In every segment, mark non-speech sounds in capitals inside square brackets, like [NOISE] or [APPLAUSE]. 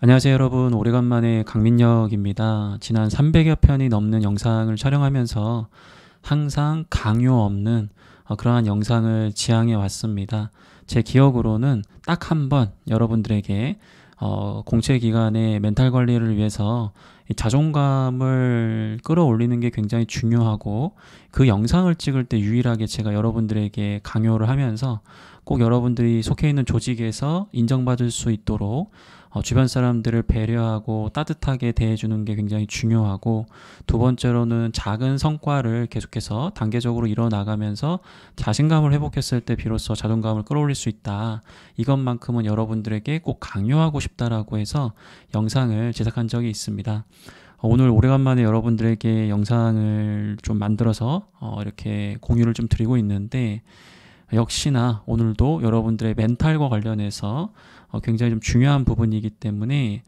안녕하세요 여러분 오래간만에 강민혁입니다. 지난 300여 편이 넘는 영상을 촬영하면서 항상 강요 없는 어, 그러한 영상을 지향해 왔습니다. 제 기억으로는 딱 한 번 여러분들에게 어, 공채 기간에 멘탈 관리를 위해서 자존감을 끌어올리는 게 굉장히 중요하고 그 영상을 찍을 때 유일하게 제가 여러분들에게 강요를 하면서 꼭 여러분들이 속해 있는 조직에서 인정받을 수 있도록 어, 주변 사람들을 배려하고 따뜻하게 대해주는 게 굉장히 중요하고 두 번째로는 작은 성과를 계속해서 단계적으로 이뤄나가면서 자신감을 회복했을 때 비로소 자존감을 끌어올릴 수 있다. 이것만큼은 여러분들에게 꼭 강요하고 싶다라고 해서 영상을 제작한 적이 있습니다. 어, 오늘 오래간만에 여러분들에게 영상을 좀 만들어서 어, 이렇게 공유를 좀 드리고 있는데 역시나 오늘도 여러분들의 멘탈과 관련해서 어, 굉장히 좀 중요한 부분이기 때문에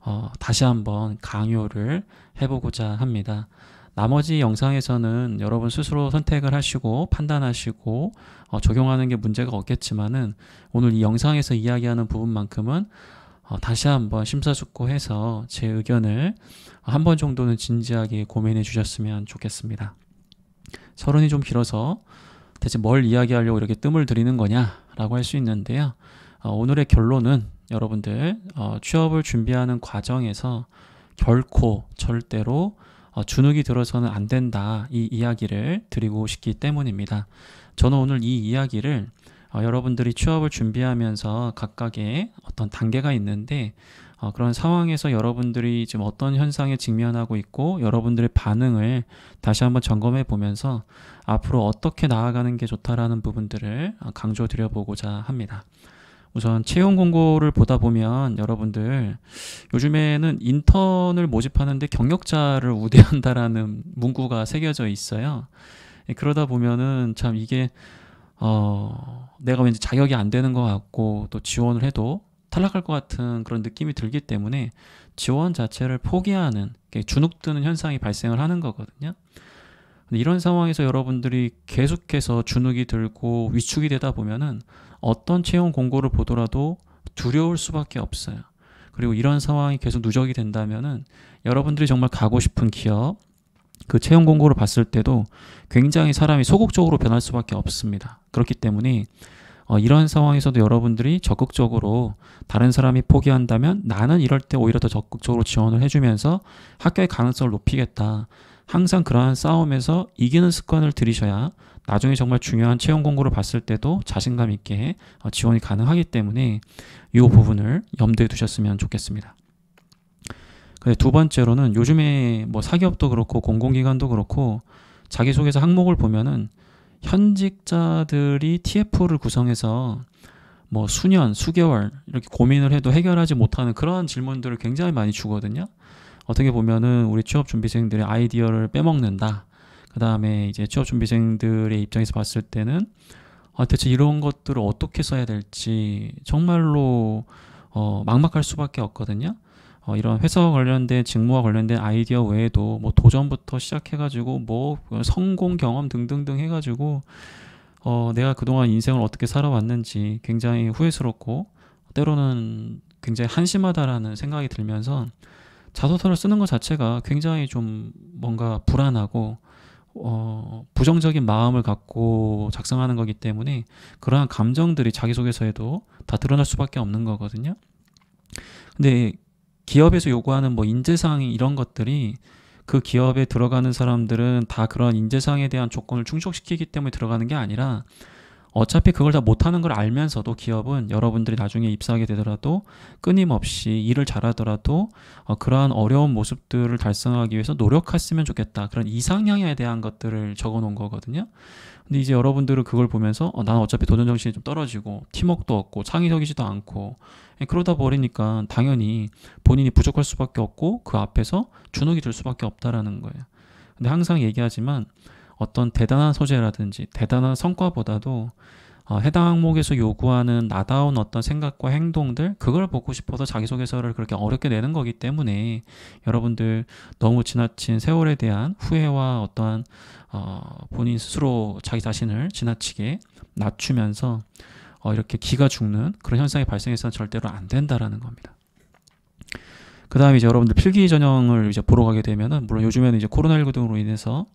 어, 다시 한번 강요를 해보고자 합니다. 나머지 영상에서는 여러분 스스로 선택을 하시고 판단하시고 어, 적용하는 게 문제가 없겠지만은 오늘 이 영상에서 이야기하는 부분만큼은 어, 다시 한번 심사숙고해서 제 의견을 한 번 정도는 진지하게 고민해 주셨으면 좋겠습니다. 서론이 좀 길어서 대체 뭘 이야기하려고 이렇게 뜸을 들이는 거냐라고 할 수 있는데요. 어, 오늘의 결론은 여러분들 어, 취업을 준비하는 과정에서 결코 절대로 어, 주눅이 들어서는 안 된다 이 이야기를 드리고 싶기 때문입니다. 저는 오늘 이 이야기를 어, 여러분들이 취업을 준비하면서 각각의 어떤 단계가 있는데 어, 그런 상황에서 여러분들이 지금 어떤 현상에 직면하고 있고 여러분들의 반응을 다시 한번 점검해 보면서 앞으로 어떻게 나아가는 게 좋다라는 부분들을 어, 강조 드려보고자 합니다. 우선 채용 공고를 보다 보면 여러분들 요즘에는 인턴을 모집하는데 경력자를 우대한다라는 [LAUGHS] 문구가 새겨져 있어요. 예, 그러다 보면은 참 이게 어 내가 왠지 자격이 안 되는 것 같고 또 지원을 해도 탈락할 것 같은 그런 느낌이 들기 때문에 지원 자체를 포기하는 주눅드는 현상이 발생을 하는 거거든요. 이런 상황에서 여러분들이 계속해서 주눅이 들고 위축이 되다 보면은 어떤 채용 공고를 보더라도 두려울 수밖에 없어요. 그리고 이런 상황이 계속 누적이 된다면은 여러분들이 정말 가고 싶은 기업 그 채용 공고를 봤을 때도 굉장히 사람이 소극적으로 변할 수밖에 없습니다. 그렇기 때문에 어, 이런 상황에서도 여러분들이 적극적으로 다른 사람이 포기한다면 나는 이럴 때 오히려 더 적극적으로 지원을 해주면서 학교의 가능성을 높이겠다. 항상 그러한 싸움에서 이기는 습관을 들이셔야 나중에 정말 중요한 채용 공고를 봤을 때도 자신감 있게 어, 지원이 가능하기 때문에 이 부분을 염두에 두셨으면 좋겠습니다. 두 번째로는 요즘에 뭐 사기업도 그렇고 공공기관도 그렇고 자기소개서 항목을 보면은 현직자들이 TF를 구성해서 뭐 수년, 수개월 이렇게 고민을 해도 해결하지 못하는 그런 질문들을 굉장히 많이 주거든요. 어떻게 보면은 우리 취업 준비생들의 아이디어를 빼먹는다. 그 다음에 이제 취업 준비생들의 입장에서 봤을 때는 아, 대체 이런 것들을 어떻게 써야 될지 정말로 어, 막막할 수밖에 없거든요. 어, 이런 회사 와 관련된 직무와 관련된 아이디어 외에도 뭐 도전부터 시작해가지고 뭐 성공 경험 등등등 해가지고 어, 내가 그동안 인생을 어떻게 살아왔는지 굉장히 후회스럽고 때로는 굉장히 한심하다라는 생각이 들면서 자소서를 쓰는 것 자체가 굉장히 좀 뭔가 불안하고 어, 부정적인 마음을 갖고 작성하는 거기 때문에 그러한 감정들이 자기소개서에도 다 드러날 수밖에 없는 거거든요. 근데 기업에서 요구하는 뭐 인재상이 이런 것들이 그 기업에 들어가는 사람들은 다 그런 인재상에 대한 조건을 충족시키기 때문에 들어가는 게 아니라 어차피 그걸 다 못하는 걸 알면서도 기업은 여러분들이 나중에 입사하게 되더라도 끊임없이 일을 잘하더라도 어, 그러한 어려운 모습들을 달성하기 위해서 노력했으면 좋겠다. 그런 이상향에 대한 것들을 적어 놓은 거거든요. 근데 이제 여러분들은 그걸 보면서 어, 나는 어차피 도전 정신이 좀 떨어지고 팀웍도 없고 창의적이지도 않고 예, 그러다 버리니까 당연히 본인이 부족할 수밖에 없고 그 앞에서 주눅이 들 수밖에 없다라는 거예요. 근데 항상 얘기하지만 어떤 대단한 소재라든지 대단한 성과보다도 어, 해당 항목에서 요구하는 나다운 어떤 생각과 행동들 그걸 보고 싶어서 자기소개서를 그렇게 어렵게 내는 거기 때문에 여러분들 너무 지나친 세월에 대한 후회와 어떠한 어, 본인 스스로 자기 자신을 지나치게 낮추면서 어, 이렇게 기가 죽는 그런 현상이 발생해서는 절대로 안 된다라는 겁니다. 그 다음에 이제 여러분들 필기 전형을 이제 보러 가게 되면은 물론 요즘에는 이제 코로나19 등으로 인해서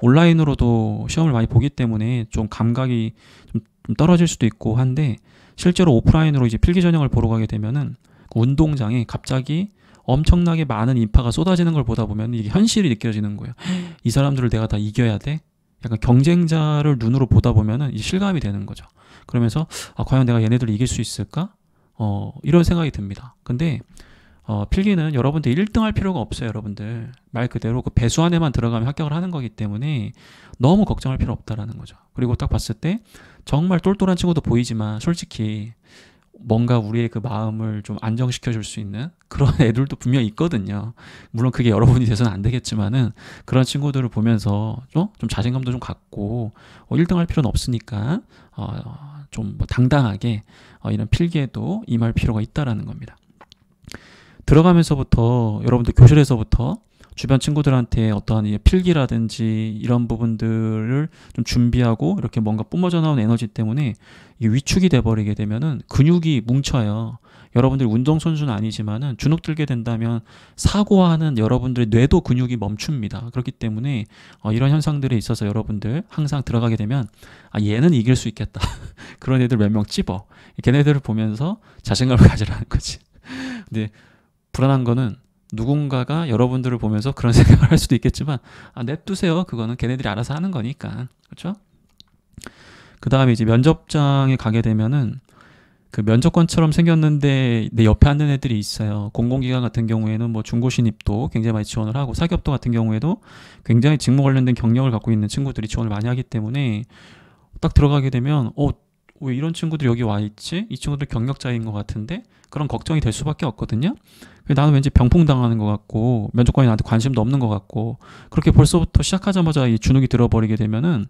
온라인으로도 시험을 많이 보기 때문에 좀 감각이 좀, 떨어질 수도 있고 한데 실제로 오프라인으로 이제 필기 전형을 보러 가게 되면은 그 운동장에 갑자기 엄청나게 많은 인파가 쏟아지는 걸 보다 보면 이게 현실이 느껴지는 거예요. 음. 이 사람들을 내가 다 이겨야 돼? 약간 경쟁자를 눈으로 보다 보면은 실감이 되는 거죠. 그러면서 아, 과연 내가 얘네들을 이길 수 있을까? 어, 이런 생각이 듭니다. 근데 어, 필기는 여러분들 1등 할 필요가 없어요, 여러분들. 말 그대로 그 배수 안에만 들어가면 합격을 하는 거기 때문에 너무 걱정할 필요 없다라는 거죠. 그리고 딱 봤을 때 정말 똘똘한 친구도 보이지만 솔직히 뭔가 우리의 그 마음을 좀 안정시켜 줄 수 있는 그런 [LAUGHS] 애들도 분명히 있거든요. 물론 그게 여러분이 돼서는 안 되겠지만은 그런 친구들을 보면서 어? 좀 자신감도 좀 갖고 어, 1등 할 필요는 없으니까 어, 좀 뭐 당당하게 어, 이런 필기에도 임할 필요가 있다라는 겁니다. 들어가면서부터 여러분들 교실에서부터 주변 친구들한테 어떠한 필기라든지 이런 부분들을 좀 준비하고 이렇게 뭔가 뿜어져 나온 에너지 때문에 위축이 돼버리게 되면은 근육이 뭉쳐요. 여러분들 운동선수는 아니지만은 주눅 들게 된다면 사고하는 여러분들의 뇌도 근육이 멈춥니다. 그렇기 때문에 어 이런 현상들에 있어서 여러분들 항상 들어가게 되면 아 얘는 이길 수 있겠다. [LAUGHS] 그런 애들 몇 명 찝어. 걔네들을 보면서 자신감을 [LAUGHS] 가지라는 거지. 근데 불안한 거는 누군가가 여러분들을 보면서 그런 [LAUGHS] 생각을 할 수도 있겠지만 아, 냅두세요. 그거는 걔네들이 알아서 하는 거니까. 그렇죠? 그 다음에 이제 면접장에 가게 되면은 그 면접관처럼 생겼는데 내 옆에 앉는 애들이 있어요. 공공기관 같은 경우에는 뭐 중고신입도 굉장히 많이 지원을 하고 사기업도 같은 경우에도 굉장히 직무 관련된 경력을 갖고 있는 친구들이 지원을 많이 하기 때문에 딱 들어가게 되면 어왜 이런 친구들이 여기 와 있지? 이 친구들 경력자인 것 같은데? 그런 걱정이 될 수밖에 없거든요. 나는 왠지 병풍당하는 것 같고 면접관이 나한테 관심도 없는 것 같고 그렇게 벌써부터 시작하자마자 이 주눅이 들어버리게 되면은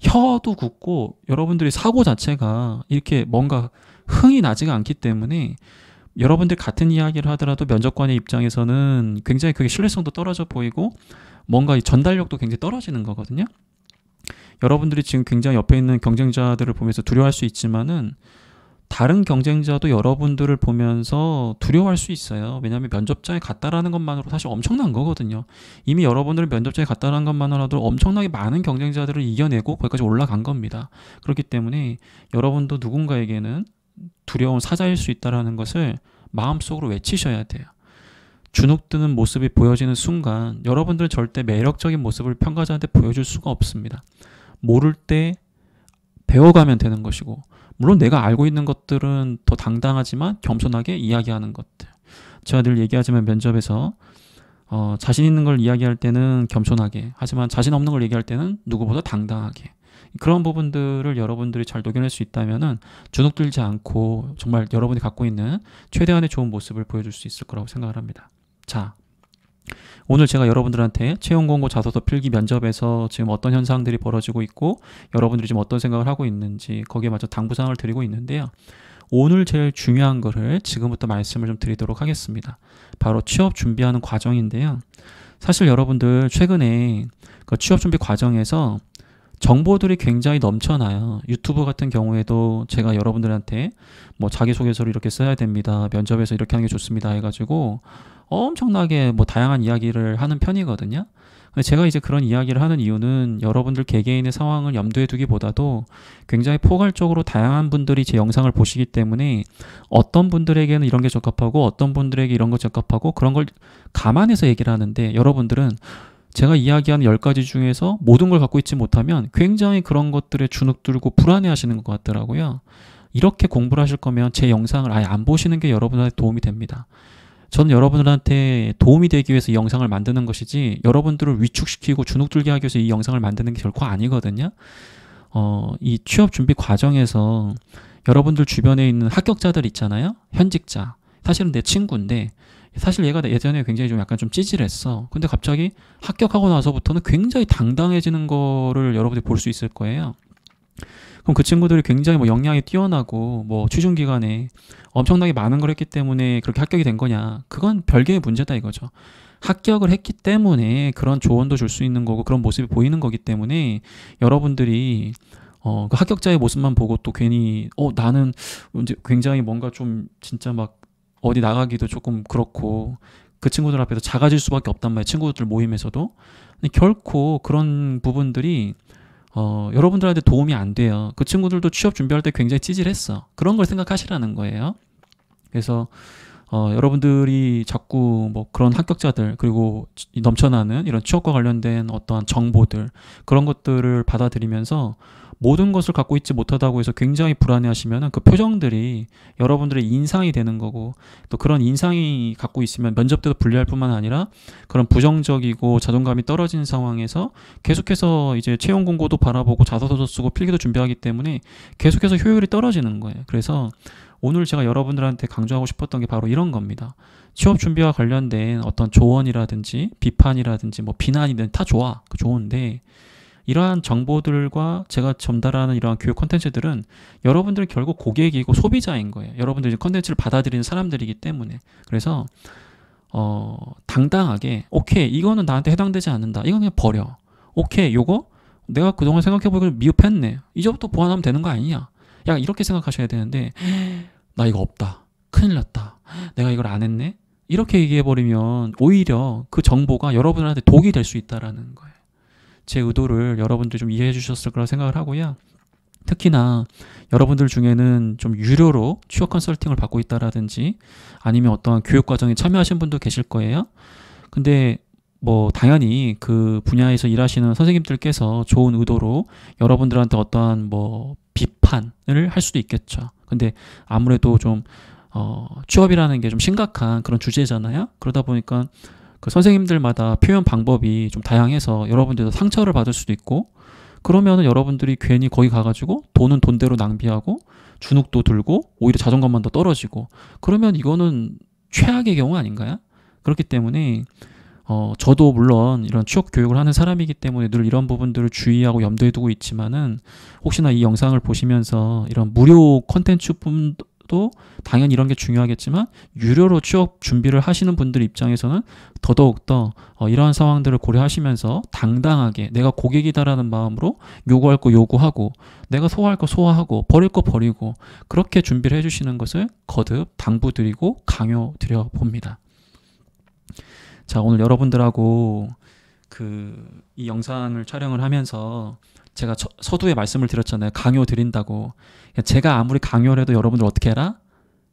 혀도 굳고 여러분들이 사고 자체가 이렇게 뭔가 흥이 나지가 않기 때문에 여러분들 같은 이야기를 하더라도 면접관의 입장에서는 굉장히 그게 신뢰성도 떨어져 보이고 뭔가 이 전달력도 굉장히 떨어지는 거거든요. 여러분들이 지금 굉장히 옆에 있는 경쟁자들을 보면서 두려워할 수 있지만은 다른 경쟁자도 여러분들을 보면서 두려워할 수 있어요. 왜냐하면 면접장에 갔다라는 것만으로 사실 엄청난 거거든요. 이미 여러분들은 면접장에 갔다라는 것만으로도 엄청나게 많은 경쟁자들을 이겨내고 거기까지 올라간 겁니다. 그렇기 때문에 여러분도 누군가에게는 두려운 사자일 수 있다라는 것을 마음속으로 외치셔야 돼요. 주눅드는 모습이 보여지는 순간 여러분들은 절대 매력적인 모습을 평가자한테 보여줄 수가 없습니다. 모를 때 배워가면 되는 것이고 물론 내가 알고 있는 것들은 더 당당하지만 겸손하게 이야기하는 것들 제가 늘 얘기하지만 면접에서 어, 자신 있는 걸 이야기할 때는 겸손하게 하지만 자신 없는 걸 얘기할 때는 누구보다 당당하게 그런 부분들을 여러분들이 잘 녹여낼 수있다면 주눅들지 않고 정말 여러분이 갖고 있는 최대한의 좋은 모습을 보여줄 수 있을 거라고 생각을 합니다. 자, 오늘 제가 여러분들한테 채용 공고 자소서 필기 면접에서 지금 어떤 현상들이 벌어지고 있고 여러분들이 지금 어떤 생각을 하고 있는지 거기에 맞춰 당부사항을 드리고 있는데요. 오늘 제일 중요한 거를 지금부터 말씀을 좀 드리도록 하겠습니다. 바로 취업 준비하는 과정인데요. 사실 여러분들 최근에 그 취업 준비 과정에서 정보들이 굉장히 넘쳐나요. 유튜브 같은 경우에도 제가 여러분들한테 뭐 자기소개서를 이렇게 써야 됩니다. 면접에서 이렇게 하는 게 좋습니다. 해가지고 엄청나게 뭐 다양한 이야기를 하는 편이거든요. 제가 이제 그런 이야기를 하는 이유는 여러분들 개개인의 상황을 염두에 두기보다도 굉장히 포괄적으로 다양한 분들이 제 영상을 보시기 때문에 어떤 분들에게는 이런 게 적합하고 어떤 분들에게 이런 거 적합하고 그런 걸 감안해서 얘기를 하는데 여러분들은 제가 이야기한 10가지 중에서 모든 걸 갖고 있지 못하면 굉장히 그런 것들에 주눅들고 불안해 하시는 것 같더라고요. 이렇게 공부를 하실 거면 제 영상을 아예 안 보시는 게 여러분한테 도움이 됩니다. 저는 여러분들한테 도움이 되기 위해서 이 영상을 만드는 것이지 여러분들을 위축시키고 주눅들게 하기 위해서 이 영상을 만드는 게 결코 아니거든요. 어, 이 취업 준비 과정에서 여러분들 주변에 있는 합격자들 있잖아요. 현직자. 사실은 내 친구인데 사실 얘가 예전에 굉장히 좀 약간 좀 찌질했어. 근데 갑자기 합격하고 나서부터는 굉장히 당당해지는 거를 여러분들이 볼 수 있을 거예요. 그럼 그 친구들이 굉장히 뭐 역량이 뛰어나고 뭐 취준 기간에 엄청나게 많은 걸 했기 때문에 그렇게 합격이 된 거냐? 그건 별개의 문제다 이거죠. 합격을 했기 때문에 그런 조언도 줄 수 있는 거고 그런 모습이 보이는 거기 때문에 여러분들이 어, 그 합격자의 모습만 보고 또 괜히 어 나는 이제 굉장히 뭔가 좀 진짜 막 어디 나가기도 조금 그렇고 그 친구들 앞에서 작아질 수밖에 없단 말이에요. 친구들 모임에서도. 근데 결코 그런 부분들이 어, 여러분들한테 도움이 안 돼요. 그 친구들도 취업 준비할 때 굉장히 찌질했어. 그런 걸 생각하시라는 거예요. 그래서 어, 여러분들이 자꾸 뭐 그런 합격자들 그리고 넘쳐나는 이런 취업과 관련된 어떠한 정보들 그런 것들을 받아들이면서 모든 것을 갖고 있지 못하다고 해서 굉장히 불안해하시면 그 표정들이 여러분들의 인상이 되는 거고 또 그런 인상이 갖고 있으면 면접 때도 불리할 뿐만 아니라 그런 부정적이고 자존감이 떨어지는 상황에서 계속해서 이제 채용 공고도 바라보고 자소서도 쓰고 필기도 준비하기 때문에 계속해서 효율이 떨어지는 거예요. 그래서 오늘 제가 여러분들한테 강조하고 싶었던 게 바로 이런 겁니다. 취업 준비와 관련된 어떤 조언이라든지 비판이라든지 뭐 비난이든 다 좋아. 그 좋은데 이러한 정보들과 제가 전달하는 이러한 교육 컨텐츠들은 여러분들 결국 고객이고 소비자인 거예요. 여러분들이 컨텐츠를 받아들이는 사람들이기 때문에. 그래서 어, 당당하게 오케이 이거는 나한테 해당되지 않는다. 이건 그냥 버려. 오케이 요거 내가 그동안 생각해보기로 미흡했네. 이제부터 보완하면 되는 거 아니냐. 야 이렇게 생각하셔야 되는데 나 이거 없다. 큰일 났다. 내가 이걸 안 했네. 이렇게 얘기해버리면 오히려 그 정보가 여러분한테 독이 될 수 있다라는 거예요. 제 의도를 여러분들이 좀 이해해 주셨을 거라 생각을 하고요. 특히나 여러분들 중에는 좀 유료로 취업 컨설팅을 받고 있다라든지 아니면 어떠한 교육 과정에 참여하신 분도 계실 거예요. 근데 뭐 당연히 그 분야에서 일하시는 선생님들께서 좋은 의도로 여러분들한테 어떠한 뭐 비판을 할 수도 있겠죠. 근데 아무래도 좀 어, 취업이라는 게 좀 심각한 그런 주제잖아요. 그러다 보니까 그 선생님들마다 표현 방법이 좀 다양해서 여러분들도 상처를 받을 수도 있고 그러면은 여러분들이 괜히 거기 가가지고 돈은 돈대로 낭비하고 주눅도 들고 오히려 자존감만 더 떨어지고 그러면 이거는 최악의 경우 아닌가요? 그렇기 때문에 어 저도 물론 이런 취업 교육을 하는 사람이기 때문에 늘 이런 부분들을 주의하고 염두에 두고 있지만은 혹시나 이 영상을 보시면서 이런 무료 컨텐츠뿐 또 당연히 이런 게 중요하겠지만 유료로 취업 준비를 하시는 분들 입장에서는 더더욱더 어, 이러한 상황들을 고려하시면서 당당하게 내가 고객이다라는 마음으로 요구할 거 요구하고 내가 소화할 거 소화하고 버릴 거 버리고 그렇게 준비를 해주시는 것을 거듭 당부드리고 강요드려 봅니다. 자 오늘 여러분들하고 그이 영상을 촬영을 하면서 제가 처, 서두에 말씀을 드렸잖아요. 강요 드린다고. 그러니까 제가 아무리 강요를 해도 여러분들 어떻게 해라?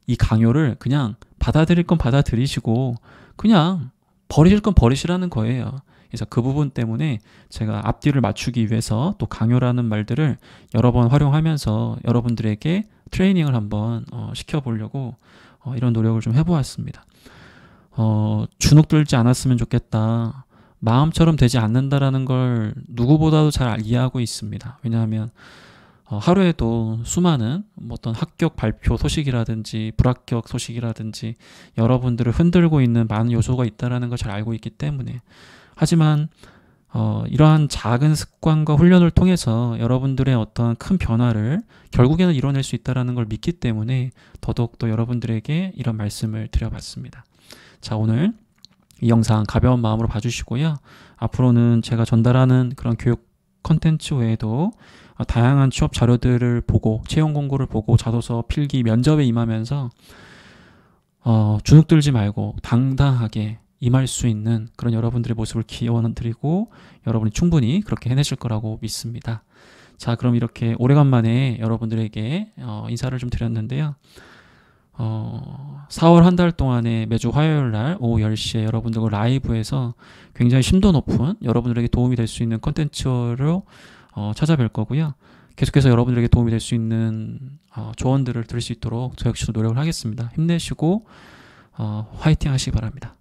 이 강요를 그냥 받아들일 건 받아들이시고 그냥 버리실 건 버리시라는 거예요. 그래서 그 부분 때문에 제가 앞뒤를 맞추기 위해서 또 강요라는 말들을 여러 번 활용하면서 여러분들에게 트레이닝을 한번 어, 시켜보려고 어, 이런 노력을 좀 해보았습니다. 어, 주눅 들지 않았으면 좋겠다. 마음처럼 되지 않는다라는 걸 누구보다도 잘 이해하고 있습니다. 왜냐하면 어, 하루에도 수많은 뭐 어떤 합격 발표 소식이라든지 불합격 소식이라든지 여러분들을 흔들고 있는 많은 요소가 있다는걸 잘 알고 있기 때문에 하지만 어, 이러한 작은 습관과 훈련을 통해서 여러분들의 어떤 큰 변화를 결국에는 이뤄낼 수있다는걸 믿기 때문에 더더욱 또 여러분들에게 이런 말씀을 드려봤습니다. 자 오늘 이 영상 가벼운 마음으로 봐주시고요. 앞으로는 제가 전달하는 그런 교육 컨텐츠 외에도 어, 다양한 취업 자료들을 보고 채용 공고를 보고 자소서 필기 면접에 임하면서 어, 주눅 들지 말고 당당하게 임할 수 있는 그런 여러분들의 모습을 기원드리고 여러분이 충분히 그렇게 해내실 거라고 믿습니다. 자, 그럼 이렇게 오래간만에 여러분들에게 어, 인사를 좀 드렸는데요. 어, 4월 한 달 동안에 매주 화요일 날 오후 10시에 여러분들과 라이브에서 굉장히 심도 높은 여러분들에게 도움이 될 수 있는 컨텐츠로 어, 찾아뵐 거고요. 계속해서 여러분들에게 도움이 될 수 있는 어, 조언들을 들을 수 있도록 저 역시도 노력을 하겠습니다. 힘내시고 어, 화이팅 하시기 바랍니다.